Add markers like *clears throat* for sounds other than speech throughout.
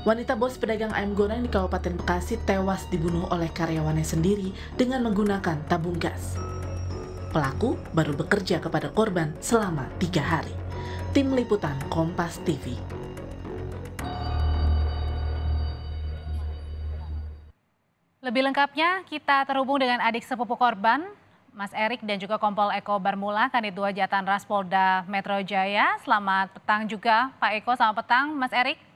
Wanita bos pedagang ayam goreng di Kabupaten Bekasi tewas dibunuh oleh karyawannya sendiri dengan menggunakan tabung gas. Pelaku baru bekerja kepada korban selama tiga hari. Tim Liputan Kompas TV. Lebih lengkapnya, kita terhubung dengan adik sepupu korban, Mas Erik dan juga Kompol Eko Barmula, Kanit 2 Jatan Ras Polda Metro Jaya. Selamat petang juga Pak Eko, selamat petang Mas Erik.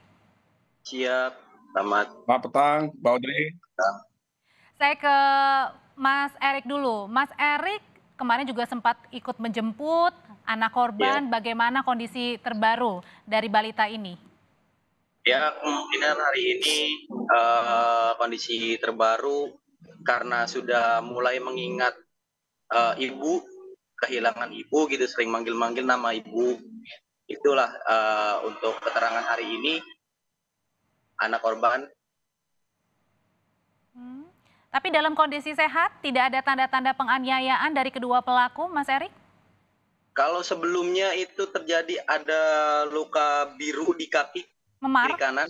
Siap. Selamat. Selamat petang, Mbak Audrey. Saya ke Mas Erik dulu. Mas Erik kemarin juga sempat ikut menjemput anak korban. Ya. Bagaimana kondisi terbaru dari balita ini? Ya, kemungkinan hari ini uh, kondisi terbaru karena sudah mulai mengingat uh, ibu, kehilangan ibu gitu, sering manggil-manggil nama ibu. Itulah uh, untuk keterangan hari ini anak korban. Hmm. Tapi dalam kondisi sehat, tidak ada tanda-tanda penganiayaan dari kedua pelaku, Mas Erik? Kalau sebelumnya itu terjadi ada luka biru di kaki, memar. di kanan,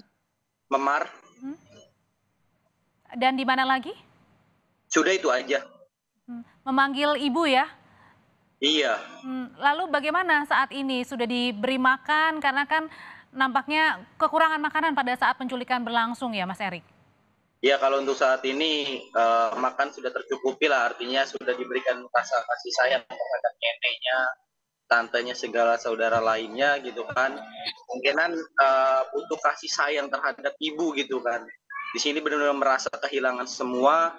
memar. Hmm. Dan di mana lagi? Sudah itu aja. Hmm. Memanggil ibu ya? Iya. Hmm. Lalu bagaimana saat ini? Sudah diberi makan karena kan nampaknya kekurangan makanan pada saat penculikan berlangsung ya Mas Erik? Ya kalau untuk saat ini uh, makan sudah tercukupi lah artinya sudah diberikan rasa kasih sayang terhadap neneknya, tantenya segala saudara lainnya gitu kan. Mungkinan uh, eh, untuk kasih sayang terhadap ibu gitu kan. Di sini benar-benar merasa kehilangan semua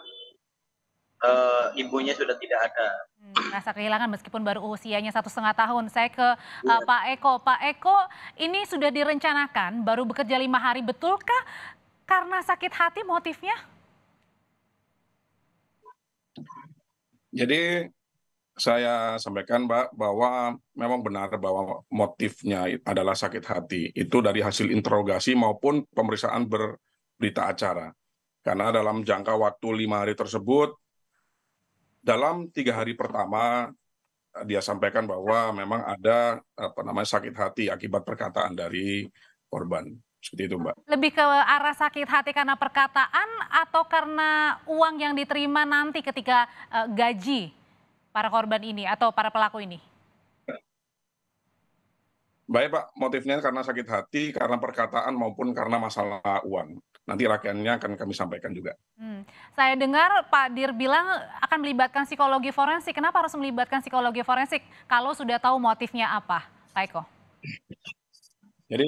uh, ibunya sudah tidak ada. Hmm, rasa kehilangan meskipun baru usianya satu setengah tahun. Saya ke uh, Pak Eko. Pak Eko, ini sudah direncanakan, baru bekerja lima hari, betulkah? Karena sakit hati motifnya? Jadi saya sampaikan Mbak bahwa memang benar bahwa motifnya adalah sakit hati. Itu dari hasil interogasi maupun pemeriksaan berita acara. Karena dalam jangka waktu lima hari tersebut dalam tiga hari pertama eh, dia sampaikan bahwa memang ada apa namanya sakit hati akibat perkataan dari korban seperti itu mbak. Lebih ke arah sakit hati karena perkataan atau karena uang yang diterima nanti ketika uh, gaji para korban ini atau para pelaku ini? Baik Pak, motifnya karena sakit hati, karena perkataan maupun karena masalah uang. Nanti rakyatnya akan kami sampaikan juga. Hmm. Saya dengar Pak Dir bilang akan melibatkan psikologi forensik. Kenapa harus melibatkan psikologi forensik kalau sudah tahu motifnya apa, Pak Eko? Jadi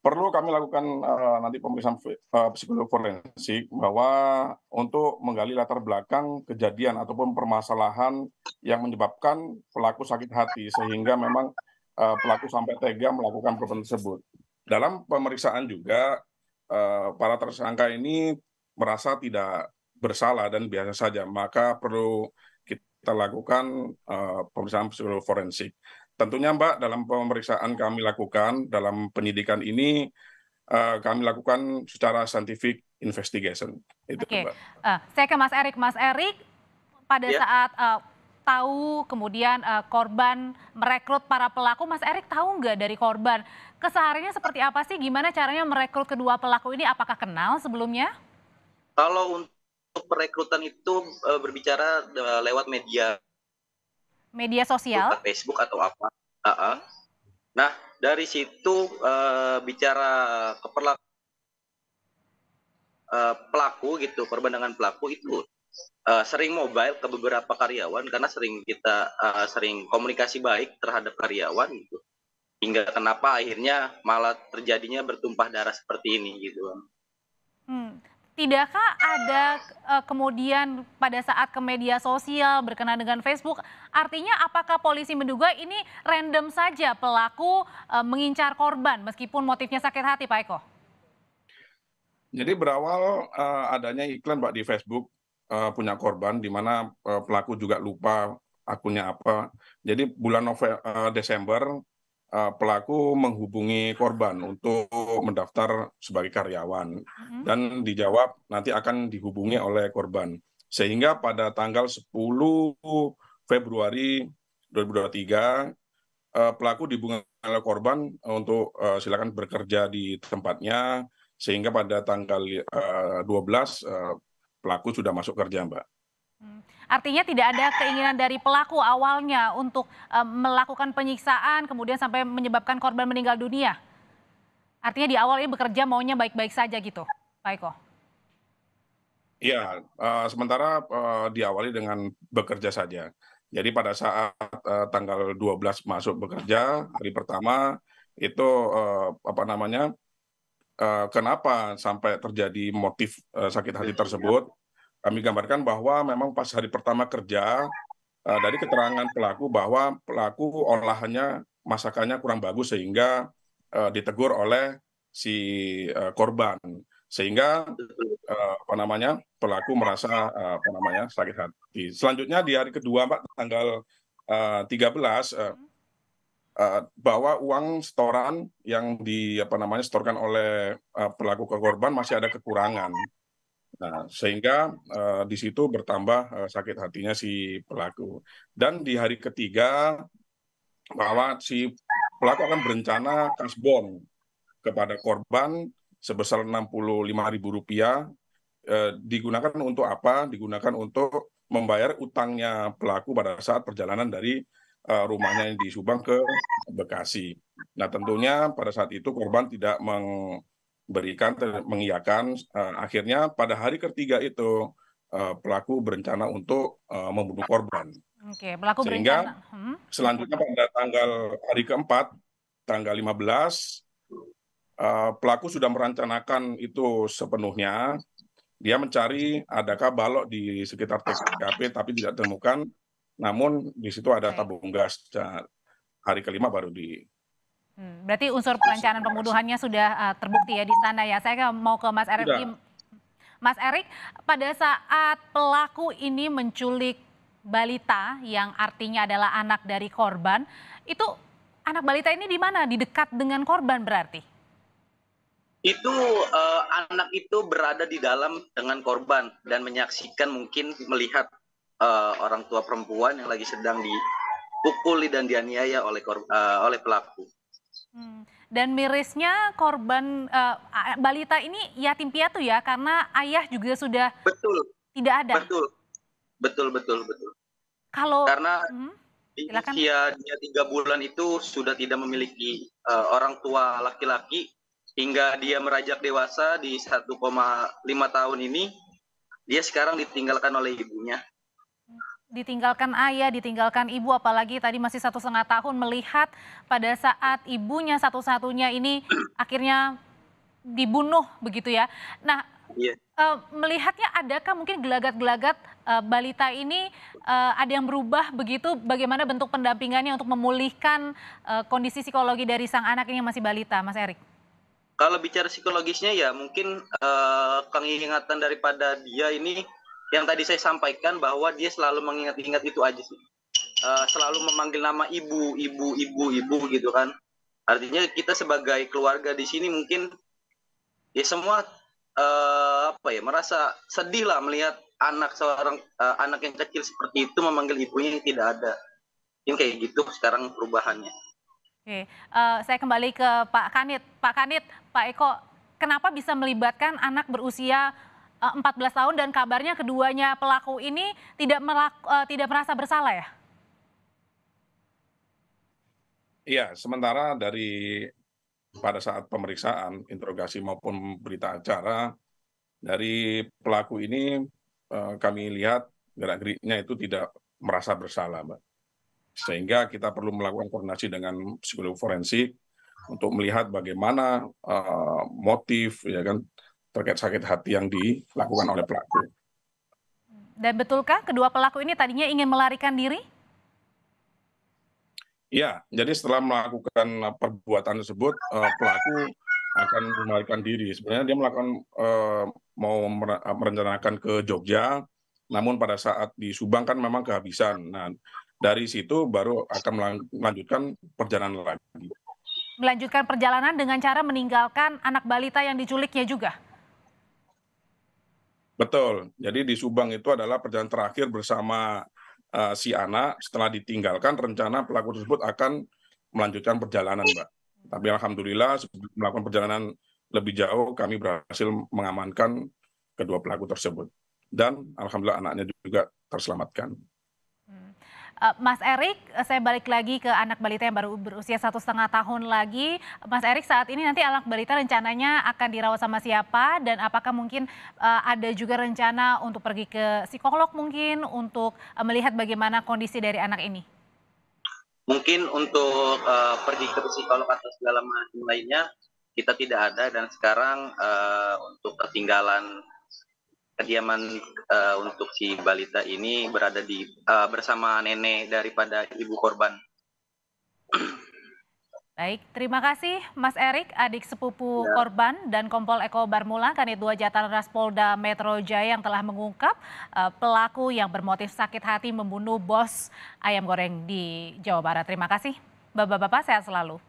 perlu kami lakukan uh, nanti pemeriksaan uh, psikologi forensik bahwa untuk menggali latar belakang kejadian ataupun permasalahan yang menyebabkan pelaku sakit hati sehingga memang uh, pelaku sampai tega melakukan perbuatan tersebut. Dalam pemeriksaan juga uh, para tersangka ini merasa tidak bersalah dan biasa saja, maka perlu kita lakukan uh, pemeriksaan psikologi forensik. Tentunya Mbak dalam pemeriksaan kami lakukan dalam penyidikan ini uh, kami lakukan secara scientific investigation. Itu, Oke, Mbak. Uh, saya ke Mas Erik. Mas Erik pada yeah. saat uh, tahu kemudian uh, korban merekrut para pelaku. Mas Erik tahu nggak dari korban kesehariannya seperti apa sih? Gimana caranya merekrut kedua pelaku ini? Apakah kenal sebelumnya? Kalau untuk perekrutan itu uh, berbicara eh, lewat media media sosial Facebook atau apa. Uh -uh. Nah dari situ uh, bicara keperlakuan uh, pelaku gitu korban pelaku itu uh, sering mobile ke beberapa karyawan karena sering kita uh, sering komunikasi baik terhadap karyawan gitu hingga kenapa akhirnya malah terjadinya bertumpah darah seperti ini gitu hmm. tidakkah ada uh, kemudian pada saat ke media sosial berkenaan dengan Facebook artinya apakah polisi menduga ini random saja pelaku uh, mengincar korban meskipun motifnya sakit hati Pak Eko? Jadi berawal uh, adanya iklan Pak di Facebook uh, punya korban di mana uh, pelaku juga lupa akunnya apa. Jadi bulan November uh, Desember uh, pelaku menghubungi korban untuk mendaftar sebagai karyawan hmm. dan dijawab nanti akan dihubungi oleh korban. Sehingga pada tanggal 10 Februari 2023 uh, pelaku dihubungi oleh korban untuk uh, silakan bekerja di tempatnya sehingga pada tanggal uh, 12 uh, pelaku sudah masuk kerja, Mbak. Hmm. Artinya tidak ada keinginan dari pelaku awalnya untuk um, melakukan penyiksaan kemudian sampai menyebabkan korban meninggal dunia. Artinya di awal ini bekerja maunya baik-baik saja gitu, Pak Eko. Iya, uh, sementara uh, diawali dengan bekerja saja. Jadi pada saat uh, tanggal 12 masuk bekerja hari pertama itu uh, apa namanya Eh, kenapa sampai terjadi motif eh, sakit hati tersebut, kami gambarkan bahwa memang pas hari pertama kerja eh, dari keterangan pelaku bahwa pelaku olahannya masakannya kurang bagus sehingga ditegur oleh si korban sehingga apa namanya pelaku merasa uh, apa namanya sakit hati. Selanjutnya di hari kedua Pak tanggal uh, 13 uh, Eh, bahwa uang setoran yang di apa namanya setorkan oleh uh, pelaku ke korban masih ada kekurangan. Nah, sehingga uh, di situ bertambah uh, sakit hatinya si pelaku. Dan di hari ketiga bahwa si pelaku akan berencana kasbon kepada korban sebesar Rp65.000 eh, digunakan untuk apa? Digunakan untuk membayar utangnya pelaku pada saat perjalanan dari Eh, rumahnya yang di Subang ke Bekasi. Nah tentunya pada saat itu korban tidak memberikan, mengiyakan. Eh, akhirnya pada hari ketiga itu eh, pelaku berencana untuk membunuh korban. Oke, pelaku Sehingga berencana. Hmm? selanjutnya pada tanggal hari keempat, tanggal 15, pelaku sudah merencanakan itu sepenuhnya. Dia mencari adakah balok di sekitar TKP tapi tidak ditemukan namun di situ ada tabung gas ya, hari kelima baru di hmm, berarti unsur perencanaan pembunuhannya sudah eh, terbukti ya di sana ya. Saya mau ke Mas Erik. Mas Erik, pada saat pelaku ini menculik balita yang artinya adalah anak dari korban, itu anak balita ini di mana? Di dekat dengan korban berarti? Itu uh, anak itu berada di dalam dengan korban dan menyaksikan mungkin melihat uh, orang tua perempuan yang lagi sedang dipukuli dan dianiaya oleh uh, oleh pelaku. Hmm. Dan mirisnya korban uh, balita ini yatim piatu ya karena ayah juga sudah betul tidak ada. Betul. Betul betul betul. Kalau karena hmm, usia dia tiga bulan itu sudah tidak memiliki uh, orang tua laki-laki hingga dia merajak dewasa di 1,5 tahun ini dia sekarang ditinggalkan oleh ibunya ditinggalkan ayah, ditinggalkan ibu, apalagi tadi masih satu setengah tahun melihat pada saat ibunya satu-satunya ini *clears throat* akhirnya dibunuh begitu ya. Nah, yeah. Iya. uh, melihatnya adakah mungkin gelagat-gelagat uh, balita ini uh, ada yang berubah begitu? Bagaimana bentuk pendampingannya untuk memulihkan uh, kondisi psikologi dari sang anak ini yang masih balita, Mas Erik? Kalau bicara psikologisnya ya mungkin uh, keingatan daripada dia ini yang tadi saya sampaikan bahwa dia selalu mengingat-ingat itu aja sih. Uh, selalu memanggil nama ibu, ibu, ibu, ibu gitu kan. Artinya kita sebagai keluarga di sini mungkin ya semua uh, apa ya merasa sedih lah melihat anak seorang uh, anak yang kecil seperti itu memanggil ibunya yang tidak ada. ini kayak gitu sekarang perubahannya. Oke, uh, saya kembali ke Pak Kanit. Pak Kanit, Pak Eko, kenapa bisa melibatkan anak berusia 14 eh, tahun dan kabarnya keduanya pelaku ini tidak melaku, eh, tidak merasa bersalah ya? Iya, sementara dari pada saat pemeriksaan, interogasi maupun berita acara dari pelaku ini eh, kami lihat gerak-geriknya itu tidak merasa bersalah, Mbak. Sehingga kita perlu melakukan koordinasi dengan psikolog forensik untuk melihat bagaimana uh, motif ya kan terkait sakit hati yang dilakukan oleh pelaku. Dan betulkah kedua pelaku ini tadinya ingin melarikan diri? Ya, jadi setelah melakukan eh, perbuatan tersebut, eh, pelaku akan melarikan diri. Sebenarnya dia melakukan eh, mau merencanakan ke Jogja, namun pada saat di Subang kan memang kehabisan. Nah, dari situ baru akan melanjutkan perjalanan lagi. Melanjutkan perjalanan dengan cara meninggalkan anak balita yang diculiknya juga? betul jadi di subang itu adalah perjalanan terakhir bersama eh, si anak setelah ditinggalkan rencana pelaku tersebut akan melanjutkan perjalanan mbak tapi alhamdulillah sebelum melakukan perjalanan lebih jauh kami berhasil mengamankan kedua pelaku tersebut dan alhamdulillah anaknya juga terselamatkan Eh, Mas Erik, eh, saya balik lagi ke anak balita yang baru berusia satu setengah tahun lagi. Mas Erik, saat ini nanti anak balita rencananya akan dirawat sama siapa dan apakah mungkin eh, ada juga rencana untuk pergi ke psikolog mungkin untuk melihat bagaimana kondisi dari anak ini? Mungkin untuk uh, pergi ke psikolog atau segala macam lainnya kita tidak ada dan sekarang uh, untuk ketinggalan kediaman uh, untuk si balita ini berada di uh, bersama nenek daripada ibu korban. Baik, terima kasih Mas Erik, adik sepupu ya. korban dan Kompol Eko Barmula, Kanit 2 Jatah Polda Metro Jaya yang telah mengungkap uh, pelaku yang bermotif sakit hati membunuh bos ayam goreng di Jawa Barat. Terima kasih. Bapak-bapak sehat selalu.